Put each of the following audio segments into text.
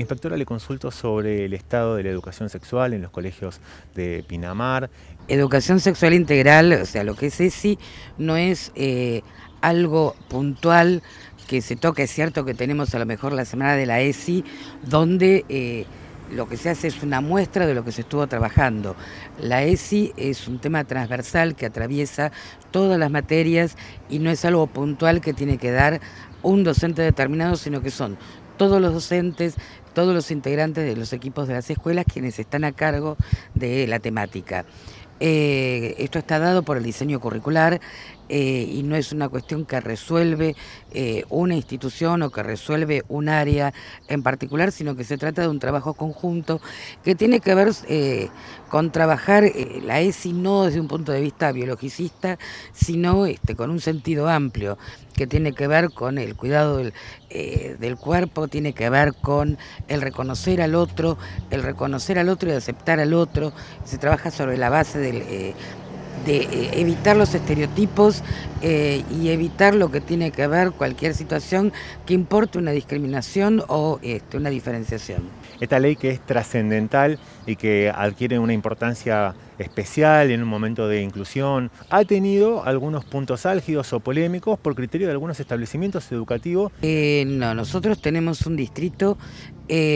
Inspectora, le consulto sobre el estado de la educación sexual en los colegios de Pinamar. Educación sexual integral, o sea, lo que es ESI, no es eh, algo puntual que se toque. Es cierto que tenemos a lo mejor la semana de la ESI, donde... Eh, lo que se hace es una muestra de lo que se estuvo trabajando. La ESI es un tema transversal que atraviesa todas las materias y no es algo puntual que tiene que dar un docente determinado, sino que son todos los docentes, todos los integrantes de los equipos de las escuelas quienes están a cargo de la temática. Eh, esto está dado por el diseño curricular, eh, y no es una cuestión que resuelve eh, una institución o que resuelve un área en particular, sino que se trata de un trabajo conjunto que tiene que ver eh, con trabajar la ESI no desde un punto de vista biologicista, sino este, con un sentido amplio que tiene que ver con el cuidado del, cuerpo, tiene que ver con el reconocer al otro, el reconocer al otro y aceptar al otro. Se trabaja sobre la base del, de eh, evitar los estereotipos eh, y evitar lo que tiene que ver cualquier situación que importe una discriminación o este, una diferenciación. Esta ley que es trascendental y que adquiere una importancia especial en un momento de inclusión, ha tenido algunos puntos álgidos o polémicos por criterio de algunos establecimientos educativos. Eh, no, nosotros tenemos un distrito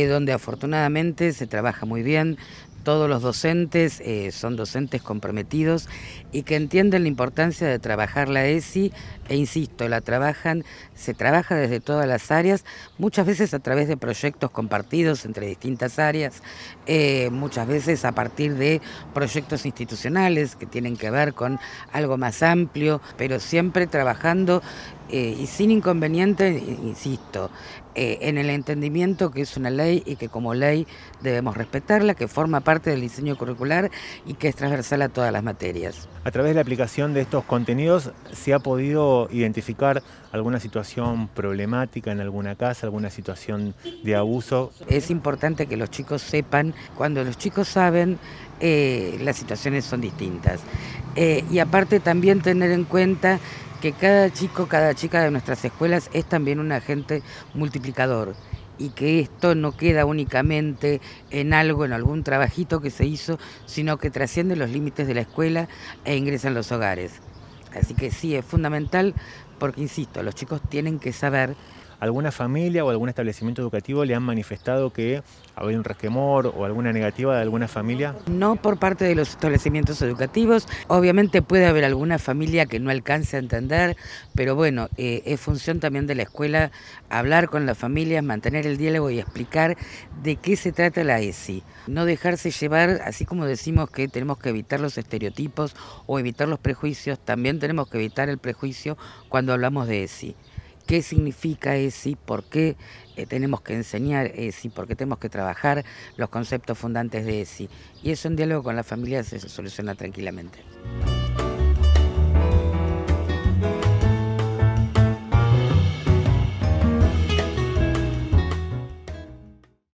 donde afortunadamente se trabaja muy bien, todos los docentes eh, son docentes comprometidos y que entienden la importancia de trabajar la ESI e insisto, la trabajan, se trabaja desde todas las áreas, muchas veces a través de proyectos compartidos entre distintas áreas, eh, muchas veces a partir de proyectos institucionales que tienen que ver con algo más amplio, pero siempre trabajando eh, y sin inconveniente, insisto, eh, en el entendimiento que es una ley y que como ley debemos respetarla, que forma parte del diseño curricular y que es transversal a todas las materias. A través de la aplicación de estos contenidos se ha podido identificar alguna situación problemática en alguna casa, alguna situación de abuso. Es importante que los chicos sepan, cuando los chicos saben, eh, las situaciones son distintas. y aparte también tener en cuenta que cada chico, cada chica de nuestras escuelas es también un agente multiplicador y que esto no queda únicamente en algo, en algún trabajito que se hizo, sino que trasciende los límites de la escuela e ingresa en los hogares. Así que sí, es fundamental porque, insisto, los chicos tienen que saber alguna familia o algún establecimiento educativo le han manifestado que había un resquemor o alguna negativa de alguna familia? No por parte de los establecimientos educativos. Obviamente puede haber alguna familia que no alcance a entender, pero bueno, eh, es función también de la escuela hablar con las familias, mantener el diálogo y explicar de qué se trata la ESI. No dejarse llevar, así como decimos que tenemos que evitar los estereotipos o evitar los prejuicios, también tenemos que evitar el prejuicio cuando hablamos de ESI qué significa ESI, por qué eh, tenemos que enseñar ESI, por qué tenemos que trabajar los conceptos fundantes de ESI. Y eso en diálogo con la familia se soluciona tranquilamente.